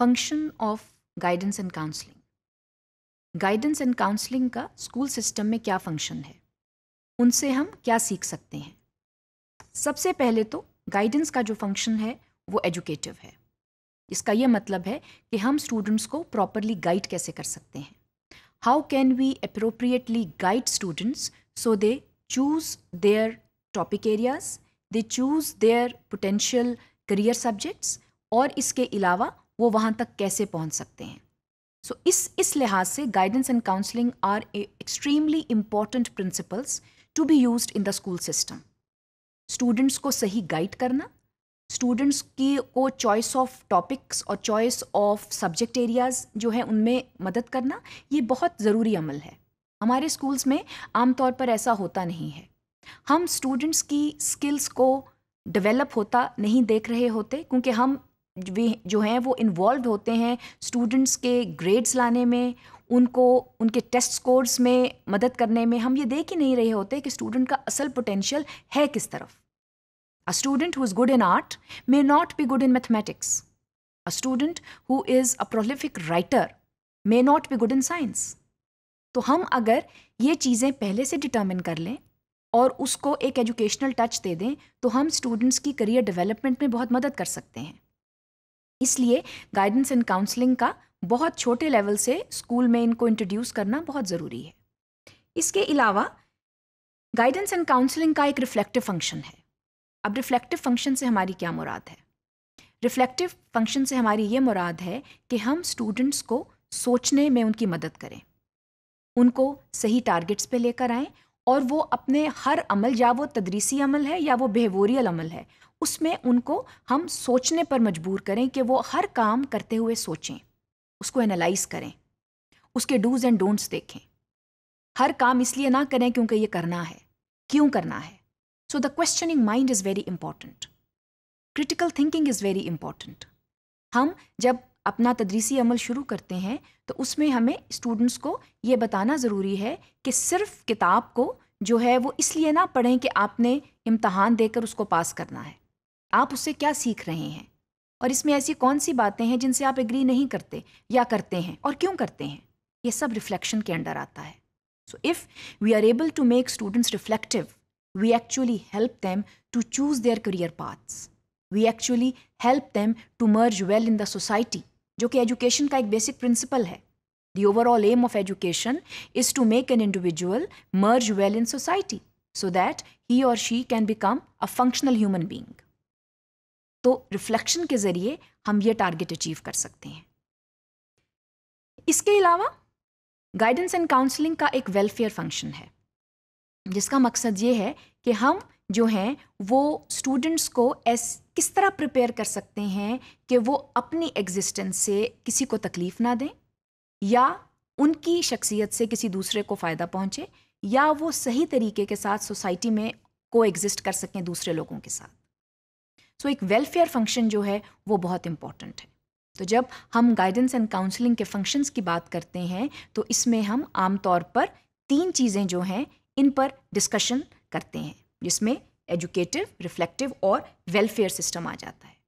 Function of guidance and counselling guidance and counselling का school system में क्या function है उनसे हम क्या सीख सकते हैं सबसे पहले तो गाइडेंस का जो फंक्शन है वो एजुकेटिव है इसका ये मतलब है कि हम स्टूडेंट्स को प्रॉपरली गाइड कैसे कर सकते हैं how can we appropriately guide students so they choose their topic areas they choose their potential career subjects और इसके अलावा वो वहाँ तक कैसे पहुँच सकते हैं सो so, इस इस लिहाज से guidance and counselling are extremely important principles to be use in the school system students को सही गाइड करना स्टूडेंट्स की को चॉइस ऑफ टॉपिक्स और चॉइस ऑफ सब्जेक्ट एरियाज़ जो है उनमें मदद करना ये बहुत ज़रूरी अमल है हमारे स्कूल्स में आमतौर पर ऐसा होता नहीं है हम स्टूडेंट्स की स्किल्स को डेवलप होता नहीं देख रहे होते क्योंकि हम जो हैं वो इन्वॉल्व होते हैं स्टूडेंट्स के ग्रेड्स लाने में उनको उनके टेस्ट स्कोर्स में मदद करने में हम ये देख ही नहीं रहे होते कि स्टूडेंट का असल पोटेंशियल है किस तरफ a student who is good in art may not be good in mathematics a student who is a prolific writer may not be good in science तो हम अगर ये चीज़ें पहले से डिटर्मिन कर लें और उसको एक एजुकेशनल टच दे दें तो हम स्टूडेंट्स की करियर डेवलपमेंट में बहुत मदद कर सकते हैं इसलिए गाइडेंस एंड काउंसलिंग का बहुत छोटे लेवल से स्कूल में इनको इंट्रोड्यूस करना बहुत ज़रूरी है इसके अलावा गाइडेंस एंड काउंसलिंग का एक रिफ्लेक्टिव फंक्शन है अब रिफ्लेक्टिव फंक्शन से हमारी क्या मुराद है रिफ्लेक्टिव फंक्शन से हमारी ये मुराद है कि हम स्टूडेंट्स को सोचने में उनकी मदद करें उनको सही टारगेट्स पे लेकर आएँ और वो अपने हर अमल या वो तदरीसी अमल है या वो बेहवोरियल अमल है उसमें उनको हम सोचने पर मजबूर करें कि वो हर काम करते हुए सोचें उसको एनालाइज करें उसके डूज एंड डोंट्स देखें हर काम इसलिए ना करें क्योंकि ये करना है क्यों करना है so the questioning mind is very important critical thinking is very important हम जब अपना तदरीसी अमल शुरू करते हैं तो उसमें हमें स्टूडेंट्स को ये बताना ज़रूरी है कि सिर्फ किताब को जो है वो इसलिए ना पढ़ें कि आपने इम्तहान देकर उसको पास करना है आप उससे क्या सीख रहे हैं और इसमें ऐसी कौन सी बातें हैं जिनसे आप एग्री नहीं करते या करते हैं और क्यों करते हैं ये सब रिफ्लेक्शन के अंडर आता है so if we are able to make students reflective we actually help them to choose their career paths we actually help them to merge well in the society जो कि एजुकेशन का एक basic principle है the overall aim of education is to make an individual merge well in society so that he और she can become a functional human being तो reflection के जरिए हम ये टारगेट अचीव कर सकते हैं इसके अलावा गाइडेंस एंड काउंसलिंग का एक वेलफेयर फंक्शन है जिसका मकसद ये है कि हम जो हैं वो स्टूडेंट्स को एस किस तरह प्रिपेयर कर सकते हैं कि वो अपनी एग्जिस्टेंस से किसी को तकलीफ़ ना दें या उनकी शख्सियत से किसी दूसरे को फ़ायदा पहुँचे या वो सही तरीके के साथ सोसाइटी में को एग्जिस्ट कर सकें दूसरे लोगों के साथ सो so, एक वेलफेयर फंक्शन जो है वो बहुत इम्पॉर्टेंट है तो जब हम गाइडेंस एंड काउंसलिंग के फंक्शंस की बात करते हैं तो इसमें हम आमतौर पर तीन चीज़ें जो हैं इन पर डिस्कशन करते हैं जिसमें एजुकेटिव रिफ्लेक्टिव और वेलफेयर सिस्टम आ जाता है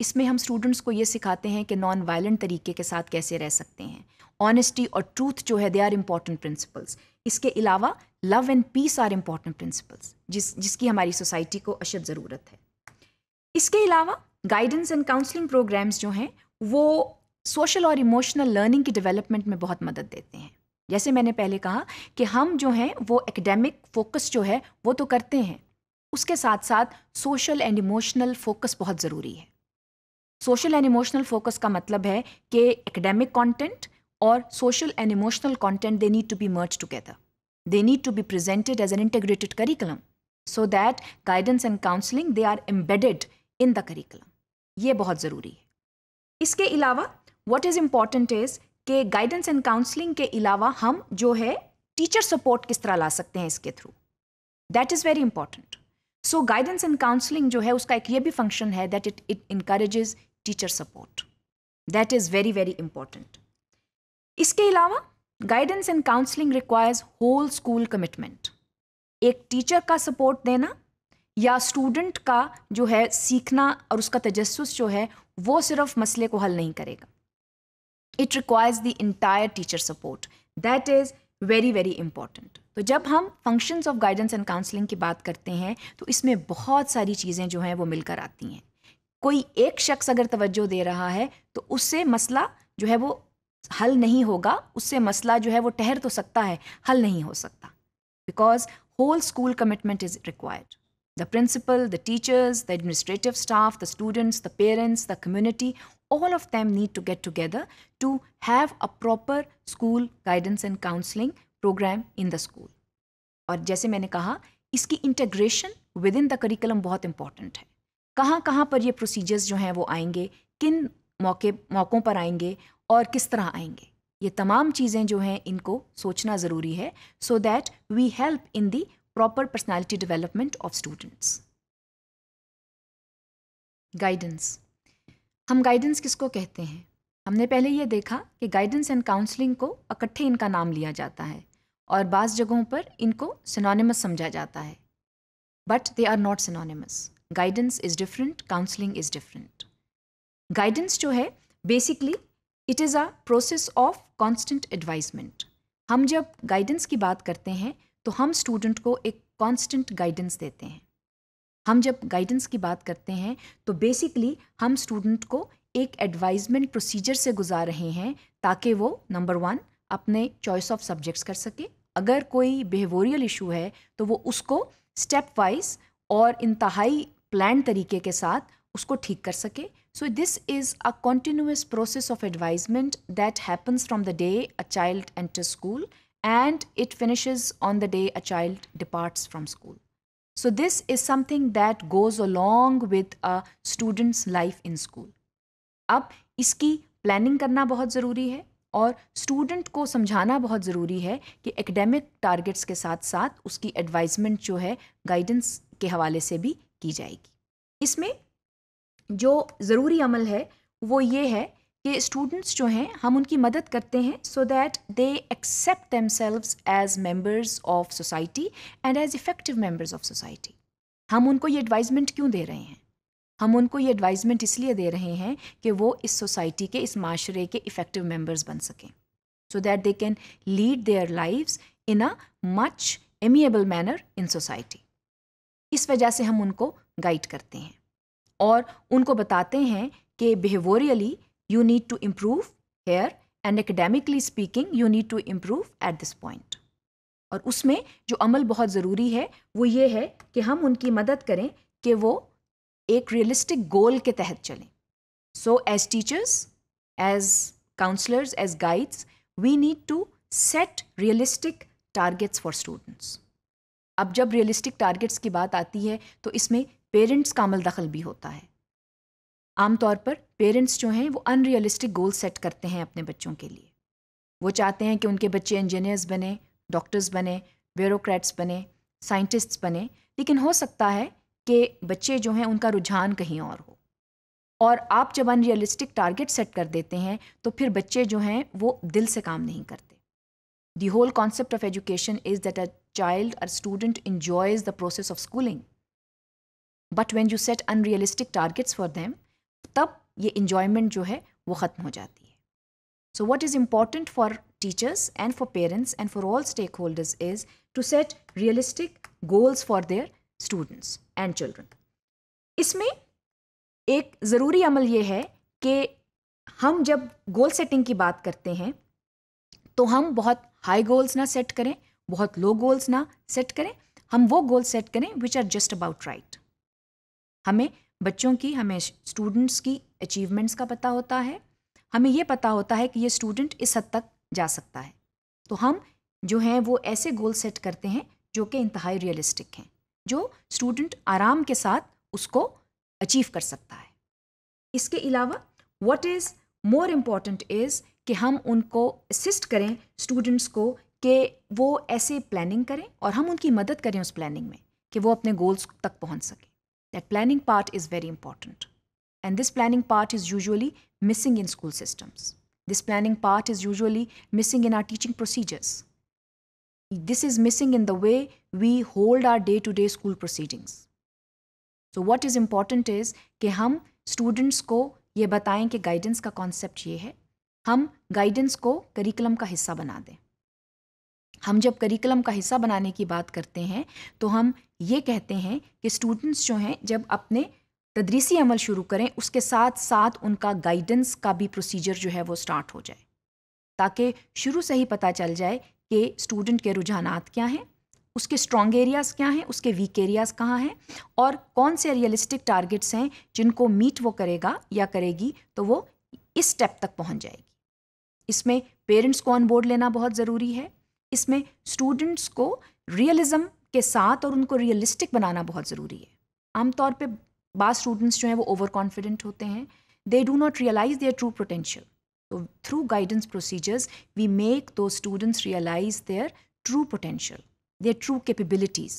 इसमें हम स्टूडेंट्स को ये सिखाते हैं कि नॉन वायलेंट तरीके के साथ कैसे रह सकते हैं ऑनेस्टी और ट्रूथ जो है दे आर इम्पॉर्टेंट प्रिंसिपल्स इसके अलावा love and peace are important principles जिस जिसकी हमारी सोसाइटी को अशद ज़रूरत है इसके अलावा गाइडेंस एंड काउंसलिंग प्रोग्राम्स जो हैं वो सोशल और इमोशनल लर्निंग की डेवलपमेंट में बहुत मदद देते हैं जैसे मैंने पहले कहा कि हम जो हैं वो एकेडमिक फोकस जो है वो तो करते हैं उसके साथ साथ सोशल एंड इमोशनल फोकस बहुत ज़रूरी है सोशल एंड इमोशनल फोकस का मतलब है कि एकेडमिक कंटेंट और social and emotional content they need to be merge together they need to be presented as an integrated curriculum so that guidance and counselling they are embedded in the curriculum ये बहुत ज़रूरी है इसके अलावा what is important is के guidance and counselling के अलावा हम जो है टीचर सपोर्ट किस तरह ला सकते हैं इसके through that is very important so guidance and counselling जो है उसका एक ये भी फंक्शन है that it it encourages teacher support that is very very important इसके अलावा guidance and counselling requires whole school commitment एक टीचर का सपोर्ट देना या स्टूडेंट का जो है सीखना और उसका तजस्स जो है वो सिर्फ मसले को हल नहीं करेगा it requires the entire teacher support that is very very important तो जब हम functions of guidance and counselling की बात करते हैं तो इसमें बहुत सारी चीज़ें जो हैं वो मिलकर आती हैं कोई एक शख्स अगर तवज्जो दे रहा है तो उससे मसला जो है वो हल नहीं होगा उससे मसला जो है वो ठहर तो सकता है हल नहीं हो सकता because whole school commitment is required the principal the teachers the administrative staff the students the parents the community all of them need to get together to have a proper school guidance and counseling program in the school. और जैसे मैंने कहा इसकी integration within the curriculum बहुत important है कहाँ कहाँ पर ये प्रोसीजर्स जो हैं वो आएंगे किन मौके मौक़ों पर आएंगे और किस तरह आएंगे ये तमाम चीज़ें जो हैं इनको सोचना ज़रूरी है so that we help in the proper personality development of students guidance हम गाइडेंस किसको कहते हैं हमने पहले ये देखा कि गाइडेंस एंड काउंसलिंग को इकट्ठे इनका नाम लिया जाता है और बाज़ जगहों पर इनको सिनोनिमस समझा जाता है but they are not synonymous guidance is different counselling is different guidance जो है basically it is a process of constant advisement हम जब गाइडेंस की बात करते हैं तो हम स्टूडेंट को एक कॉन्स्टेंट गाइडेंस देते हैं हम जब गाइडेंस की बात करते हैं तो बेसिकली हम स्टूडेंट को एक एडवाइजमेंट प्रोसीजर से गुजार रहे हैं ताकि वो नंबर वन अपने चॉइस ऑफ सब्जेक्ट्स कर सके अगर कोई बिहेवोरियल इशू है तो वो उसको स्टेप वाइज और इंतहाई प्लान तरीके के साथ उसको ठीक कर सके so this is a continuous process of advisement that happens from the day a child enter school and it finishes on the day a child departs from school So this is something that goes along with a student's life in school. अब इसकी planning करना बहुत ज़रूरी है और student को समझाना बहुत ज़रूरी है कि एकेडमिक टारगेट्स के साथ साथ उसकी एडवाइजमेंट जो है गाइडेंस के हवाले से भी की जाएगी इसमें जो ज़रूरी अमल है वो ये है कि स्टूडेंट्स जो हैं हम उनकी मदद करते हैं so that they accept them as members of society and as effective members of society हम उनको ये एडवाइजमेंट क्यों दे रहे हैं हम उनको ये एडवाइजमेंट इसलिए दे रहे हैं कि वो इस सोसाइटी के इस माशरे के इफ़ेक्टिव मेम्बर्स बन सकें so that they can lead their lives in a much amiable manner in society इस वजह से हम उनको गाइड करते हैं और उनको बताते हैं कि behaviourally you need to improve here and academically speaking you need to improve at this point और उसमें जो अमल बहुत ज़रूरी है वो ये है कि हम उनकी मदद करें कि वो एक रियलिस्टिक गोल के तहत चलें so as teachers as counsellors as guides we need to set realistic targets for students अब जब रियलिस्टिक टारगेट्स की बात आती है तो इसमें पेरेंट्स का अमल दखल भी होता है आमतौर पर पेरेंट्स जो हैं वो अनरियलिस्टिक गोल सेट करते हैं अपने बच्चों के लिए वो चाहते हैं कि उनके बच्चे इंजीनियर्स बने डॉक्टर्स बने ब्यूरोक्रेट्स बने साइंटिस्ट्स बने लेकिन हो सकता है कि बच्चे जो हैं उनका रुझान कहीं और हो और आप जब अनरियलिस्टिक टारगेट सेट कर देते हैं तो फिर बच्चे जो हैं वो दिल से काम नहीं करते the whole concept of education is that a child or student enjoys the process of schooling but when you set unrealistic targets for them तब ये इन्जॉयमेंट जो है वो ख़त्म हो जाती है so what is important for teachers and for parents and for all stakeholders is to set realistic goals for their students and children इसमें एक ज़रूरी अमल ये है कि हम जब गोल सेटिंग की बात करते हैं तो हम बहुत हाई गोल्स ना सेट करें बहुत लो गोल्स ना सेट करें हम वो गोल सेट करें which are just about right हमें बच्चों की हमें स्टूडेंट्स की अचीवमेंट्स का पता होता है हमें ये पता होता है कि ये स्टूडेंट इस हद तक जा सकता है तो हम जो हैं वो ऐसे गोल सेट करते हैं जो कि इंतहाई रियलिस्टिक हैं जो स्टूडेंट आराम के साथ उसको अचीव कर सकता है इसके अलावा what is more important is कि हम उनको असिस्ट करें स्टूडेंट्स को कि वो ऐसे प्लानिंग करें और हम उनकी मदद करें उस प्लानिंग में कि वो अपने गोल्स तक पहुंच सकें that planning part is very important And this planning part is usually missing in school systems. This planning part is usually missing in our teaching procedures. This is missing in the way we hold our day to day school proceedings. So, what is important is ke hum students ko ye bataye कि guidance ka concept ye hai hum guidance ko curriculum ka hissa bana de हम जब curriculum का हिस्सा बनाने की बात करते हैं तो हम ये कहते हैं कि स्टूडेंट्स जो हैं जब अपने तदरीसी अमल शुरू करें उसके साथ साथ उनका गाइडेंस का भी प्रोसीजर जो है वो स्टार्ट हो जाए ताकि शुरू से ही पता चल जाए कि स्टूडेंट के रुझानात क्या हैं उसके स्ट्रॉन्ग एरियाज़ क्या हैं उसके वीक एरियाज़ कहाँ हैं और कौन से रियलिस्टिक टारगेट्स हैं जिनको मीट वो करेगा या करेगी तो वो इस स्टेप तक पहुँच जाएगी इसमें पेरेंट्स को ऑन बोर्ड लेना बहुत ज़रूरी है इसमें स्टूडेंट्स को रियलिज़म के साथ और उनको रियलिस्टिक बनाना बहुत ज़रूरी है आमतौर पे बाद स्टूडेंट्स जो हैं वो ओवर कॉन्फिडेंट होते हैं they do not realise their true potential तो through guidance procedures we make to students realise their true potential their true capabilities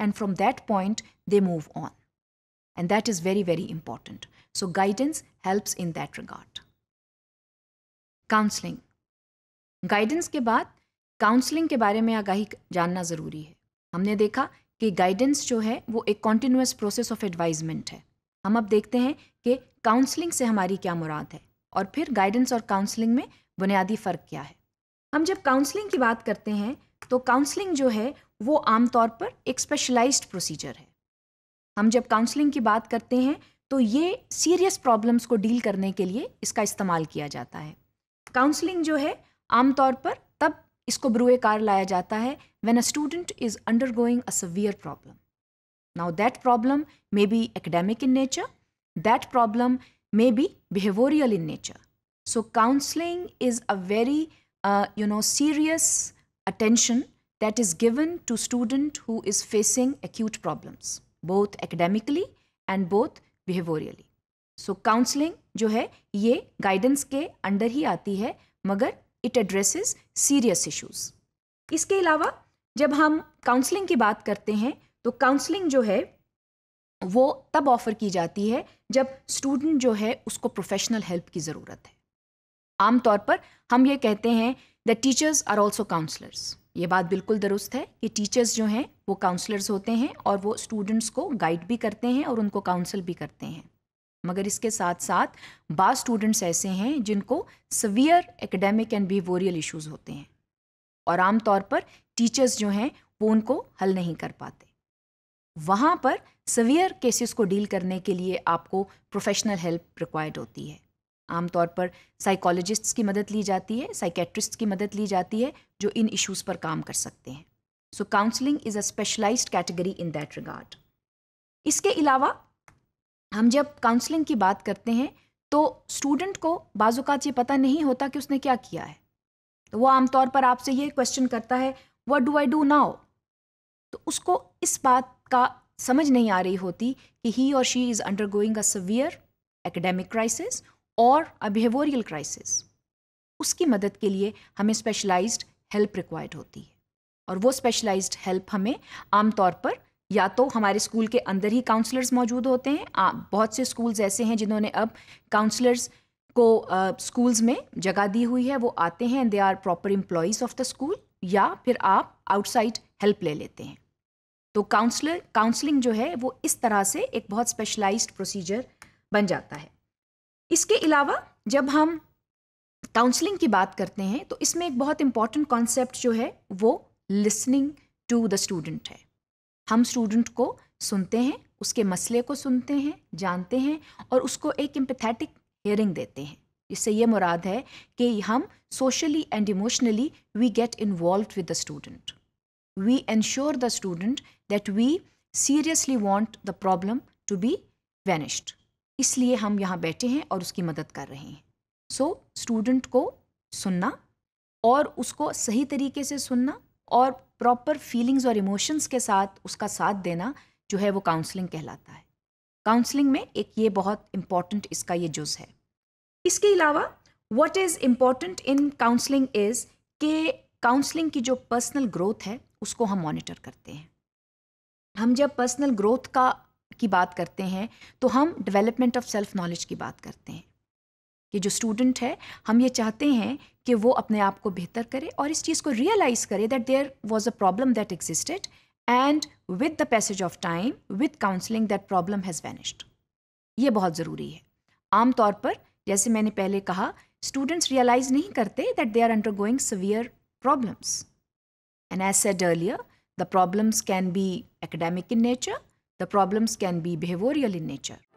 and from that point they move on and that is very very important so guidance helps in that regard counselling guidance के बाद counselling के बारे में आगाही जानना ज़रूरी है हमने देखा कि गाइडेंस जो है वो एक कॉन्टीन्यूस प्रोसेस ऑफ एडवाइजमेंट है हम अब देखते हैं कि काउंसलिंग से हमारी क्या मुराद है और फिर गाइडेंस और काउंसलिंग में बुनियादी फ़र्क क्या है हम जब काउंसलिंग की बात करते हैं तो काउंसलिंग जो है वो आमतौर पर एक स्पेशलाइज्ड प्रोसीजर है हम जब काउंसलिंग की बात करते हैं तो ये सीरियस प्रॉब्लम्स को डील करने के लिए इसका इस्तेमाल किया जाता है काउंसलिंग जो है आमतौर पर इसको ब्रुए कार लाया जाता है when a student is undergoing a severe problem now that problem may be academic in nature that problem may be behavioural in nature so counselling is a very you know serious attention that is given to student who is facing acute problems both academically and both behaviourally so counselling जो है ये guidance के under ही आती है मगर it addresses serious issues इसके अलावा जब हम काउंसलिंग की बात करते हैं तो काउंसलिंग जो है वो तब ऑफ़र की जाती है जब स्टूडेंट जो है उसको प्रोफेशनल हेल्प की ज़रूरत है आमतौर पर हम ये कहते हैं the teachers are also counsellors ये बात बिल्कुल दुरुस्त है कि टीचर्स जो हैं वो काउंसलर्स होते हैं और वो स्टूडेंट्स को गाइड भी करते हैं और उनको काउंसल भी करते हैं मगर इसके साथ साथ बा स्टूडेंट्स ऐसे हैं जिनको severe academic and behavioural issues होते हैं और आमतौर पर टीचर्स जो हैं वो उनको हल नहीं कर पाते वहाँ पर सवियर केसेस को डील करने के लिए आपको प्रोफेशनल हेल्प रिक्वायर्ड होती है आमतौर पर साइकोलॉजिस्ट्स की मदद ली जाती है साइकेट्रिस्ट की मदद ली जाती है जो इन इश्यूज़ पर काम कर सकते हैं so counselling is a specialised category in that regard इसके अलावा हम जब काउंसलिंग की बात करते हैं तो स्टूडेंट को बाजूकात ये पता नहीं होता कि उसने क्या किया है तो वो आमतौर पर आपसे ये क्वेश्चन करता है what do I do now तो उसको इस बात का समझ नहीं आ रही होती कि ही और she is undergoing a severe academic crisis और अ बिहेवोरियल क्राइसिस उसकी मदद के लिए हमें स्पेशलाइज्ड हेल्प रिक्वायर्ड होती है और वो स्पेशलाइज्ड हेल्प हमें आमतौर पर या तो हमारे स्कूल के अंदर ही काउंसलर्स मौजूद होते हैं आ, बहुत से स्कूल्स ऐसे हैं जिन्होंने अब काउंसलर्स को स्कूल्स में जगह दी हुई है वो आते हैं they are proper employees of the school या फिर आप आउटसाइड हेल्प ले लेते हैं तो काउंसलर काउंसलिंग जो है वो इस तरह से एक बहुत स्पेशलाइज्ड प्रोसीजर बन जाता है इसके अलावा जब हम काउंसलिंग की बात करते हैं तो इसमें एक बहुत इंपॉर्टेंट कॉन्सेप्ट जो है वो लिसनिंग टू द स्टूडेंट है हम स्टूडेंट को सुनते हैं उसके मसले को सुनते हैं जानते हैं और उसको एक एम्पथेटिक हेयरिंग देते हैं इससे ये मुराद है कि हम socially and emotionally we get involve with the student we ensure the student that we seriously want the problem to be vanished इसलिए हम यहाँ बैठे हैं और उसकी मदद कर रहे हैं सो so, स्टूडेंट को सुनना और उसको सही तरीके से सुनना और प्रॉपर फीलिंग्स और इमोशंस के साथ उसका साथ देना जो है वो काउंसलिंग कहलाता है काउंसलिंग में एक ये बहुत इम्पॉर्टेंट इसका ये जुज है इसके अलावा what is important in counselling is के काउंसलिंग की जो पर्सनल ग्रोथ है उसको हम मॉनिटर करते हैं हम जब पर्सनल ग्रोथ का की बात करते हैं तो हम डेवलपमेंट ऑफ सेल्फ नॉलेज की बात करते हैं कि जो स्टूडेंट है हम ये चाहते हैं कि वो अपने आप को बेहतर करे और इस चीज़ को रियलाइज़ करे that there was a problem that existed and with the passage of time with counselling that problem has vanished ये बहुत ज़रूरी है आमतौर पर जैसे मैंने पहले कहा स्टूडेंट्स रियलाइज़ नहीं करते that they are undergoing severe problems and as said earlier the problems can be academic in nature the problems can be behavioural in nature